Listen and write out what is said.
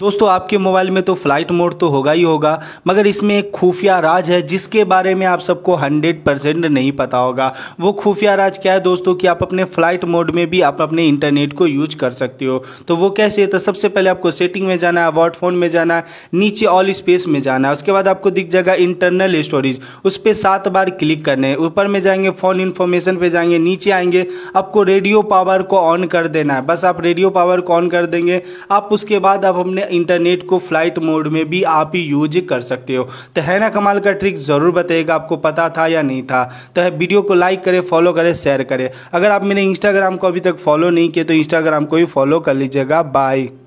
दोस्तों आपके मोबाइल में तो फ्लाइट मोड तो होगा ही होगा मगर इसमें एक खुफिया राज है जिसके बारे में आप सबको 100 परसेंट नहीं पता होगा वो खुफिया राज क्या है दोस्तों कि आप अपने फ्लाइट मोड में भी आप अपने इंटरनेट को यूज कर सकते हो तो वो कैसे तो सबसे पहले आपको सेटिंग में जाना है अबाउट फोन में जाना है नीचे ऑल स्पेस में जाना है उसके बाद आपको दिख जाएगा इंटरनल स्टोरेज उस पर सात बार क्लिक करने है ऊपर में जाएंगे फोन इन्फॉर्मेशन पर जाएंगे नीचे आएंगे आपको रेडियो पावर को ऑन कर देना है बस आप रेडियो पावर को ऑन कर देंगे आप उसके बाद आप अपने इंटरनेट को फ्लाइट मोड में भी आप ही यूज कर सकते हो तो है ना कमाल का ट्रिक ज़रूर बताइएगा आपको पता था या नहीं था तो वीडियो को लाइक करें फॉलो करें शेयर करें अगर आप मेरे इंस्टाग्राम को अभी तक फॉलो नहीं किए तो इंस्टाग्राम को भी फॉलो कर लीजिएगा बाय